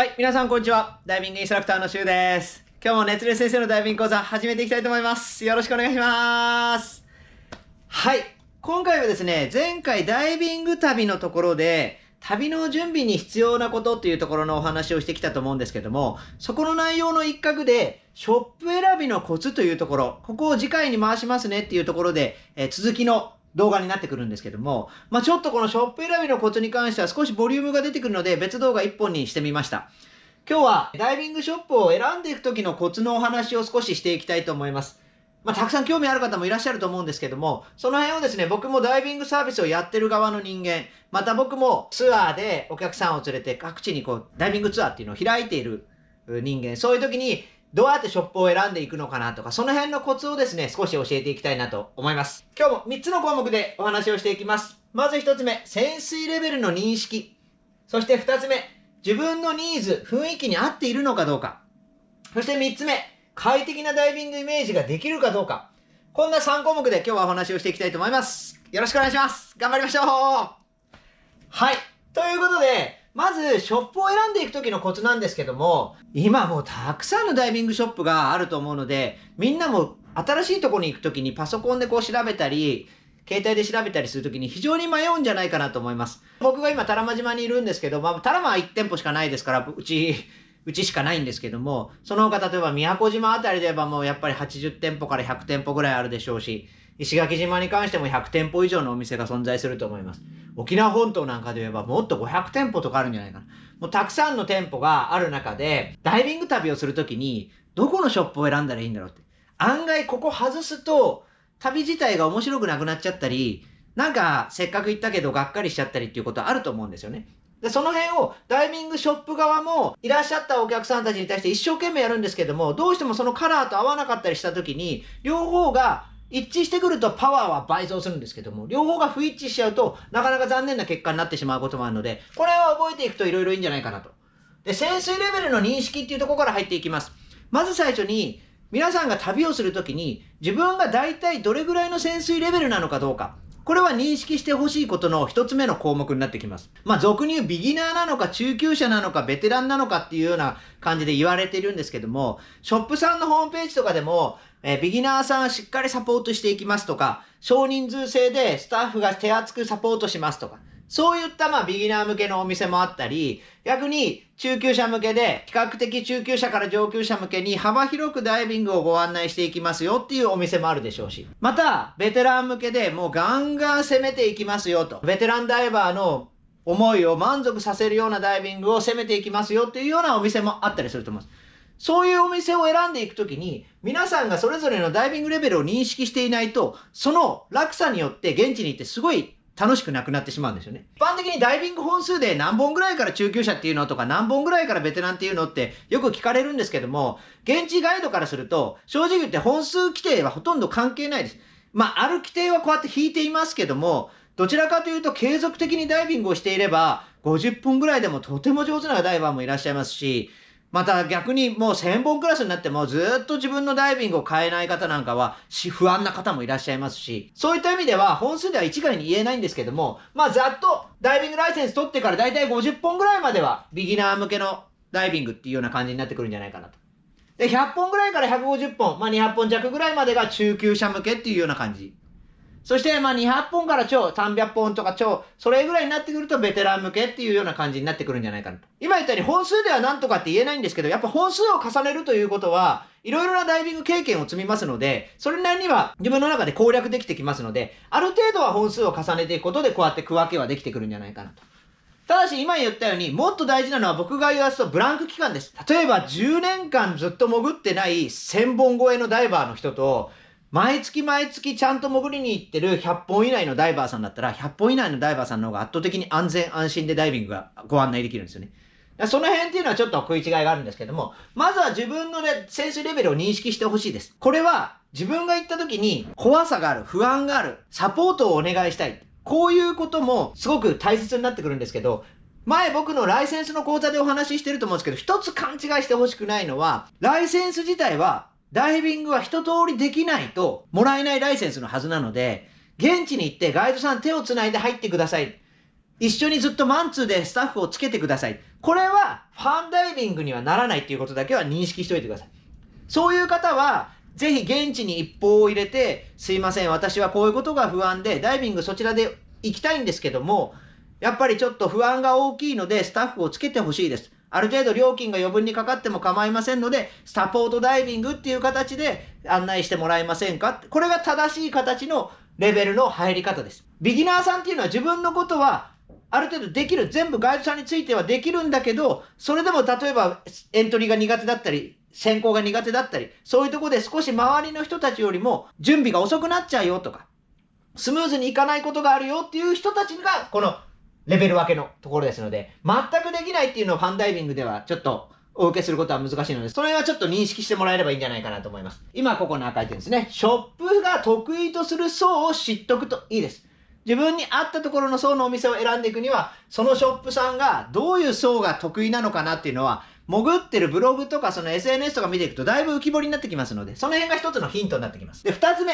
はい、皆さんこんにちは。ダイビングインストラクターのシュウです。今日も熱烈先生のダイビング講座始めていきたいと思います。よろしくお願いします。はい、今回はですね、前回ダイビング旅のところで、旅の準備に必要なことっていうところのお話をしてきたと思うんですけども、そこの内容の一角で、ショップ選びのコツというところ、ここを次回に回しますねっていうところで、え続きの動画になってくるんですけども、まあ、ちょっとこのショップ選びのコツに関しては少しボリュームが出てくるので別動画1本にしてみました。今日はダイビングショップを選んでいく時のコツのお話を少ししていきたいと思います。まあ、たくさん興味ある方もいらっしゃると思うんですけども、その辺をですね、僕もダイビングサービスをやってる側の人間、また僕もツアーでお客さんを連れて各地にこう、ダイビングツアーっていうのを開いている人間、そういう時にどうやってショップを選んでいくのかなとか、その辺のコツをですね、少し教えていきたいなと思います。今日も3つの項目でお話をしていきます。まず1つ目、潜水レベルの認識。そして2つ目、自分のニーズ、雰囲気に合っているのかどうか。そして3つ目、快適なダイビングイメージができるかどうか。こんな3項目で今日はお話をしていきたいと思います。よろしくお願いします。頑張りましょうはい。ということで、まず、ショップを選んでいくときのコツなんですけども、今もうたくさんのダイビングショップがあると思うので、みんなも新しいとこに行く時にパソコンでこう調べたり、携帯で調べたりするときに非常に迷うんじゃないかなと思います。僕が今、多良間島にいるんですけど、まあ、多良間は1店舗しかないですから、うち、うちしかないんですけども、その他、例えば宮古島あたりではえばもうやっぱり80店舗から100店舗ぐらいあるでしょうし、石垣島に関しても100店舗以上のお店が存在すると思います。沖縄本島なんかで言えばもっと500店舗とかあるんじゃないかな。もうたくさんの店舗がある中で、ダイビング旅をするときに、どこのショップを選んだらいいんだろうって。案外ここ外すと、旅自体が面白くなくなっちゃったり、なんかせっかく行ったけどがっかりしちゃったりっていうことあると思うんですよね。で、その辺をダイビングショップ側もいらっしゃったお客さんたちに対して一生懸命やるんですけども、どうしてもそのカラーと合わなかったりした時に、両方が一致してくるとパワーは倍増するんですけども、両方が不一致しちゃうと、なかなか残念な結果になってしまうこともあるので、これは覚えていくと色々いいんじゃないかなと。で、潜水レベルの認識っていうところから入っていきます。まず最初に、皆さんが旅をするときに、自分が大体どれぐらいの潜水レベルなのかどうか、これは認識してほしいことの一つ目の項目になってきます。まあ、俗に言うビギナーなのか中級者なのかベテランなのかっていうような感じで言われているんですけども、ショップさんのホームページとかでも、えー、ビギナーさんしっかりサポートしていきますとか、少人数制でスタッフが手厚くサポートしますとか、そういったまあビギナー向けのお店もあったり、逆に中級者向けで比較的中級者から上級者向けに幅広くダイビングをご案内していきますよっていうお店もあるでしょうし。また、ベテラン向けでもうガンガン攻めていきますよと。ベテランダイバーの思いを満足させるようなダイビングを攻めていきますよっていうようなお店もあったりすると思います。そういうお店を選んでいくときに、皆さんがそれぞれのダイビングレベルを認識していないと、その落差によって現地に行ってすごい楽しくなくなってしまうんですよね。一般的にダイビング本数で何本ぐらいから中級者っていうのとか何本ぐらいからベテランっていうのってよく聞かれるんですけども、現地ガイドからすると、正直言って本数規定はほとんど関係ないです。まあ、ある規定はこうやって引いていますけども、どちらかというと継続的にダイビングをしていれば、50分ぐらいでもとても上手なダイバーもいらっしゃいますし、また逆にもう1000本クラスになってもずっと自分のダイビングを変えない方なんかは不安な方もいらっしゃいますし、そういった意味では本数では一概に言えないんですけども、まあざっとダイビングライセンス取ってからだいたい50本ぐらいまではビギナー向けのダイビングっていうような感じになってくるんじゃないかなと。で、100本ぐらいから150本、まあ200本弱ぐらいまでが中級者向けっていうような感じそして、まあ、200本から超、300本とか超、それぐらいになってくるとベテラン向けっていうような感じになってくるんじゃないかなと。今言ったように本数では何とかって言えないんですけど、やっぱ本数を重ねるということは、いろいろなダイビング経験を積みますので、それなりには自分の中で攻略できてきますので、ある程度は本数を重ねていくことで、こうやって区分けはできてくるんじゃないかなと。ただし今言ったように、もっと大事なのは僕が言わすとブランク期間です。例えば10年間ずっと潜ってない1000本超えのダイバーの人と、毎月毎月ちゃんと潜りに行ってる100本以内のダイバーさんだったら、100本以内のダイバーさんの方が圧倒的に安全安心でダイビングがご案内できるんですよね。その辺っていうのはちょっと食い違いがあるんですけども、まずは自分のね、潜水レベルを認識してほしいです。これは自分が行った時に怖さがある、不安がある、サポートをお願いしたい。こういうこともすごく大切になってくるんですけど、前僕のライセンスの講座でお話ししてると思うんですけど、一つ勘違いしてほしくないのは、ライセンス自体はダイビングは一通りできないともらえないライセンスのはずなので、現地に行ってガイドさん手を繋いで入ってください。一緒にずっとマンツーでスタッフをつけてください。これはファンダイビングにはならないっていうことだけは認識しておいてください。そういう方は、ぜひ現地に一報を入れて、すいません、私はこういうことが不安で、ダイビングそちらで行きたいんですけども、やっぱりちょっと不安が大きいので、スタッフをつけてほしいです。ある程度料金が余分にかかっても構いませんので、サポートダイビングっていう形で案内してもらえませんかこれが正しい形のレベルの入り方です。ビギナーさんっていうのは自分のことはある程度できる、全部ガイドさんについてはできるんだけど、それでも例えばエントリーが苦手だったり、選考が苦手だったり、そういうとこで少し周りの人たちよりも準備が遅くなっちゃうよとか、スムーズにいかないことがあるよっていう人たちが、このレベル分けのところですので、全くできないっていうのをファンダイビングではちょっとお受けすることは難しいので、その辺はちょっと認識してもらえればいいんじゃないかなと思います。今ここの赤い点ですね。ショップが得意とする層を知っとくといいです。自分に合ったところの層のお店を選んでいくには、そのショップさんがどういう層が得意なのかなっていうのは、潜ってるブログとかその SNS とか見ていくとだいぶ浮き彫りになってきますので、その辺が一つのヒントになってきます。で、二つ目。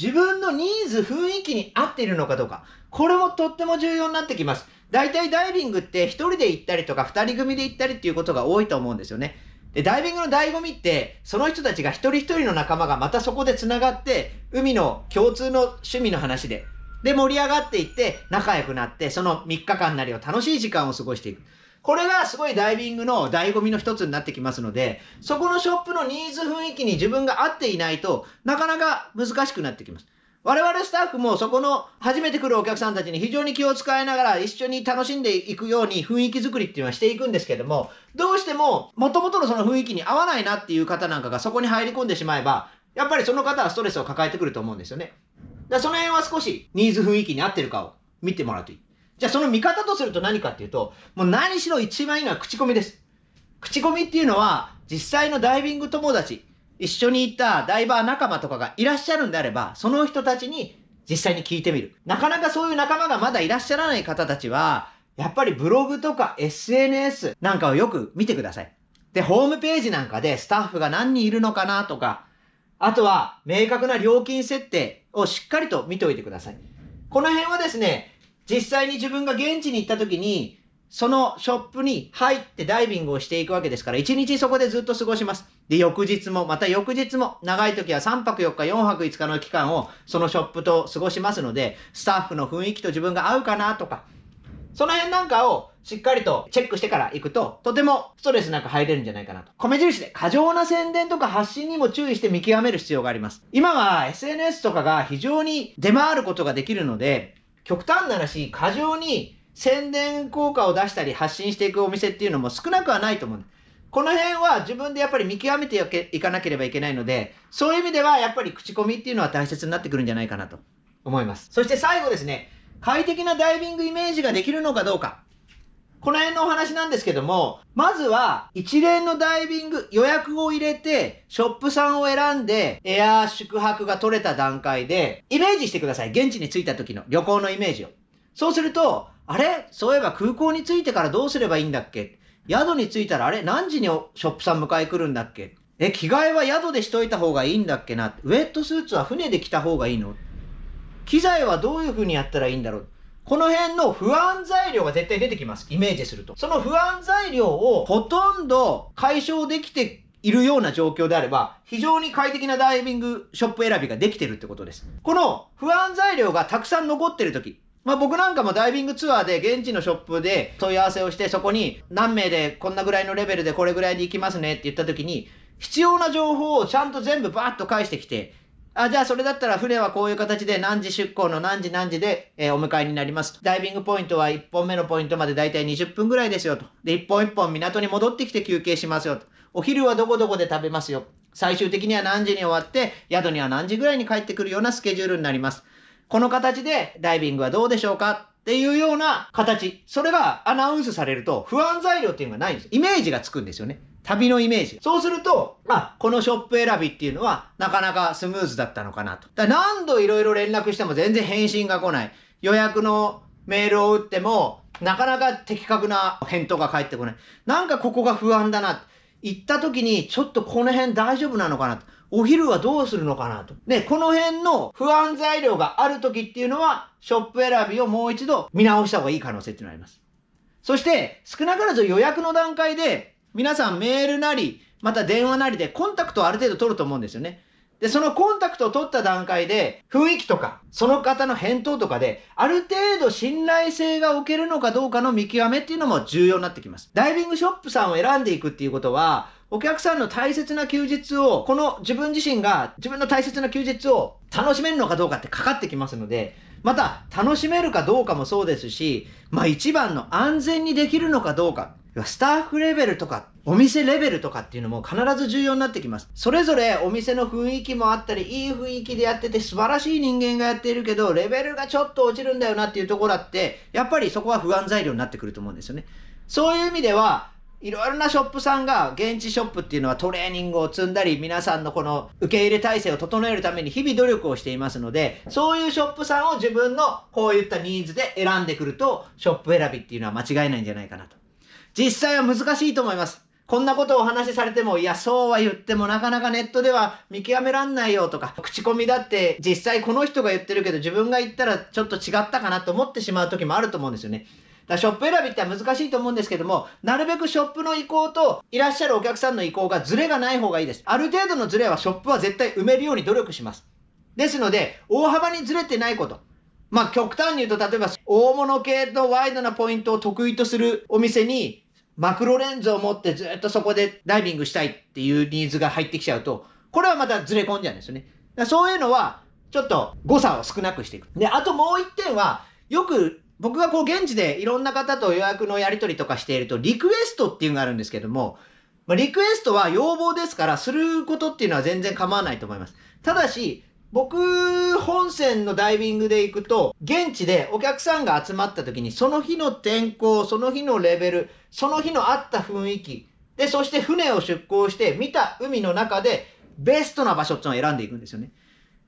自分のニーズ、雰囲気に合っているのかどうか。これもとっても重要になってきます。大体ダイビングって一人で行ったりとか二人組で行ったりっていうことが多いと思うんですよね。で、ダイビングの醍醐味って、その人たちが一人一人の仲間がまたそこで繋がって、海の共通の趣味の話で、で盛り上がっていって仲良くなって、その3日間なりを楽しい時間を過ごしていく。これがすごいダイビングの醍醐味の一つになってきますので、そこのショップのニーズ雰囲気に自分が合っていないとなかなか難しくなってきます。我々スタッフもそこの初めて来るお客さんたちに非常に気を使いながら一緒に楽しんでいくように雰囲気作りっていうのはしていくんですけども、どうしても元々のその雰囲気に合わないなっていう方なんかがそこに入り込んでしまえば、やっぱりその方はストレスを抱えてくると思うんですよね。だその辺は少しニーズ雰囲気に合ってるかを見てもらうといい。じゃあその見方とすると何かっていうと、もう何しろ一番いいのは口コミです。口コミっていうのは、実際のダイビング友達、一緒に行ったダイバー仲間とかがいらっしゃるんであれば、その人たちに実際に聞いてみる。なかなかそういう仲間がまだいらっしゃらない方たちは、やっぱりブログとか SNS なんかをよく見てください。で、ホームページなんかでスタッフが何人いるのかなとか、あとは明確な料金設定をしっかりと見ておいてください。この辺はですね、実際に自分が現地に行った時に、そのショップに入ってダイビングをしていくわけですから、一日そこでずっと過ごします。で、翌日も、また翌日も、長い時は3泊4日、4泊5日の期間をそのショップと過ごしますので、スタッフの雰囲気と自分が合うかなとか、その辺なんかをしっかりとチェックしてから行くと、とてもストレスなく入れるんじゃないかなと。米印で過剰な宣伝とか発信にも注意して見極める必要があります。今は SNS とかが非常に出回ることができるので、極端な話、過剰に宣伝効果を出したり発信していくお店っていうのも少なくはないと思う。この辺は自分でやっぱり見極めていかなければいけないので、そういう意味ではやっぱり口コミっていうのは大切になってくるんじゃないかなと思います。そして最後ですね、快適なダイビングイメージができるのかどうか。この辺のお話なんですけども、まずは一連のダイビング予約を入れて、ショップさんを選んで、エアー宿泊が取れた段階で、イメージしてください。現地に着いた時の旅行のイメージを。そうすると、あれそういえば空港に着いてからどうすればいいんだっけ宿に着いたらあれ何時にショップさん迎え来るんだっけえ、着替えは宿でしといた方がいいんだっけなウェットスーツは船で着た方がいいの機材はどういう風にやったらいいんだろうこの辺の不安材料が絶対出てきます。イメージすると。その不安材料をほとんど解消できているような状況であれば、非常に快適なダイビングショップ選びができてるってことです。この不安材料がたくさん残ってる時、まあ僕なんかもダイビングツアーで現地のショップで問い合わせをしてそこに何名でこんなぐらいのレベルでこれぐらいに行きますねって言った時に必要な情報をちゃんと全部バーッと返してきてあ、じゃあそれだったら船はこういう形で何時出港の何時何時で、えー、お迎えになります。ダイビングポイントは1本目のポイントまでだいたい20分ぐらいですよと。で、1本1本港に戻ってきて休憩しますよと。お昼はどこどこで食べますよ。最終的には何時に終わって、宿には何時ぐらいに帰ってくるようなスケジュールになります。この形でダイビングはどうでしょうかっていうような形。それがアナウンスされると不安材料っていうのがないんです。イメージがつくんですよね。旅のイメージ。そうすると、あ、このショップ選びっていうのは、なかなかスムーズだったのかなと。だ何度いろいろ連絡しても全然返信が来ない。予約のメールを打っても、なかなか的確な返答が返ってこない。なんかここが不安だな。行った時に、ちょっとこの辺大丈夫なのかなと。お昼はどうするのかなと。ね、この辺の不安材料がある時っていうのは、ショップ選びをもう一度見直した方がいい可能性っていうのがあります。そして、少なからず予約の段階で、皆さんメールなり、また電話なりでコンタクトをある程度取ると思うんですよね。で、そのコンタクトを取った段階で、雰囲気とか、その方の返答とかで、ある程度信頼性が置けるのかどうかの見極めっていうのも重要になってきます。ダイビングショップさんを選んでいくっていうことは、お客さんの大切な休日を、この自分自身が自分の大切な休日を楽しめるのかどうかってかかってきますので、また楽しめるかどうかもそうですし、まあ一番の安全にできるのかどうか。スタッフレベルとか、お店レベルとかっていうのも必ず重要になってきます。それぞれお店の雰囲気もあったり、いい雰囲気でやってて素晴らしい人間がやっているけど、レベルがちょっと落ちるんだよなっていうところだって、やっぱりそこは不安材料になってくると思うんですよね。そういう意味では、いろいろなショップさんが、現地ショップっていうのはトレーニングを積んだり、皆さんのこの受け入れ体制を整えるために日々努力をしていますので、そういうショップさんを自分のこういったニーズで選んでくると、ショップ選びっていうのは間違いないんじゃないかなと。実際は難しいと思います。こんなことをお話しされても、いや、そうは言ってもなかなかネットでは見極めらんないよとか、口コミだって実際この人が言ってるけど自分が言ったらちょっと違ったかなと思ってしまう時もあると思うんですよね。だショップ選びって難しいと思うんですけども、なるべくショップの意向といらっしゃるお客さんの意向がズレがない方がいいです。ある程度のズレはショップは絶対埋めるように努力します。ですので、大幅にずれてないこと。まあ、極端に言うと、例えば、大物系のワイドなポイントを得意とするお店にマクロレンズを持ってずっとそこでダイビングしたいっていうニーズが入ってきちゃうと、これはまたずれ込んじゃうんですよね。そういうのは、ちょっと誤差を少なくしていく。で、あともう一点は、よく僕がこう現地でいろんな方と予約のやり取りとかしていると、リクエストっていうのがあるんですけども、まあ、リクエストは要望ですから、することっていうのは全然構わないと思います。ただし、僕、本線のダイビングで行くと、現地でお客さんが集まった時に、その日の天候、その日のレベル、その日のあった雰囲気、で、そして船を出港して、見た海の中で、ベストな場所っていうのを選んでいくんですよね。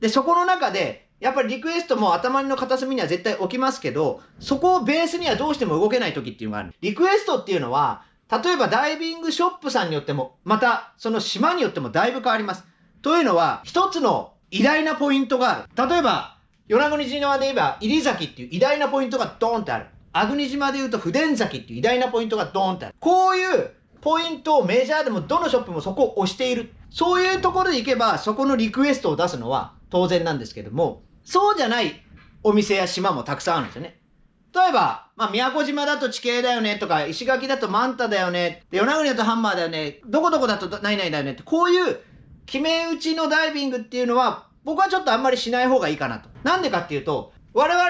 で、そこの中で、やっぱりリクエストも頭の片隅には絶対置きますけど、そこをベースにはどうしても動けない時っていうのがある。リクエストっていうのは、例えばダイビングショップさんによっても、またその島によってもだいぶ変わります。というのは、一つの偉大なポイントがある。例えば、与那国島で言えば、入崎っていう偉大なポイントがドーンってある。阿国島で言うと、普伝崎っていう偉大なポイントがドーンってある。こういうポイントをメジャーでもどのショップもそこを押している。そういうところで行けば、そこのリクエストを出すのは当然なんですけども、そうじゃないお店や島もたくさんあるんですよね。例えば、まあ、宮古島だと地形だよねとか、石垣だとマンタだよね、与那国だとハンマーだよね、どこどこだと何々だよねって、こういう決め打ちのダイビングっていうのは、僕はちょっとあんまりしない方がいいかなと。なんでかっていうと、我々、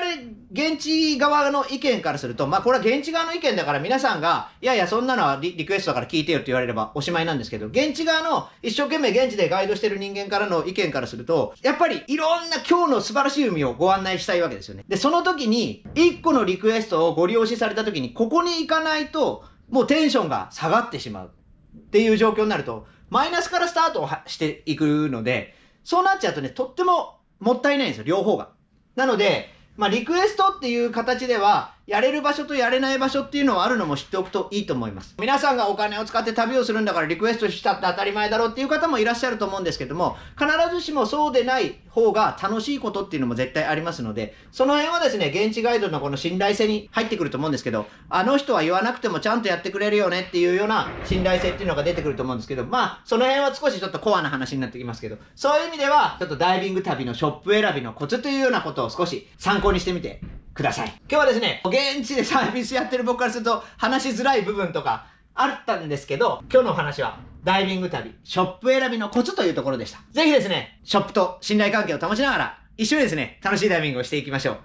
現地側の意見からすると、まあこれは現地側の意見だから皆さんが、いやいやそんなのはリクエストだから聞いてよって言われればおしまいなんですけど、現地側の一生懸命現地でガイドしてる人間からの意見からすると、やっぱりいろんな今日の素晴らしい海をご案内したいわけですよね。で、その時に、一個のリクエストをご利用しされた時に、ここに行かないと、もうテンションが下がってしまうっていう状況になると、マイナスからスタートをしていくので、そうなっちゃうとね、とってももったいないんですよ、両方が。なので、まあ、リクエストっていう形では、やれる場所とやれない場所っていうのはあるのも知っておくといいと思います。皆さんがお金を使って旅をするんだからリクエストしたって当たり前だろうっていう方もいらっしゃると思うんですけども、必ずしもそうでない方が楽しいことっていうのも絶対ありますので、その辺はですね、現地ガイドのこの信頼性に入ってくると思うんですけど、あの人は言わなくてもちゃんとやってくれるよねっていうような信頼性っていうのが出てくると思うんですけど、まあ、その辺は少しちょっとコアな話になってきますけど、そういう意味では、ちょっとダイビング旅のショップ選びのコツというようなことを少し参考にしてみてください。今日はですね、現地でサービスやってる僕からすると話しづらい部分とかあったんですけど、今日のお話はダイビング旅、ショップ選びのコツというところでした。ぜひですね、ショップと信頼関係を保ちながら、一緒にですね、楽しいダイビングをしていきましょう。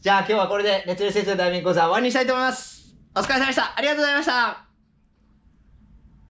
じゃあ今日はこれで熱烈先生ダイビング講座終わりにしたいと思います。お疲れ様でした。ありがとうございました。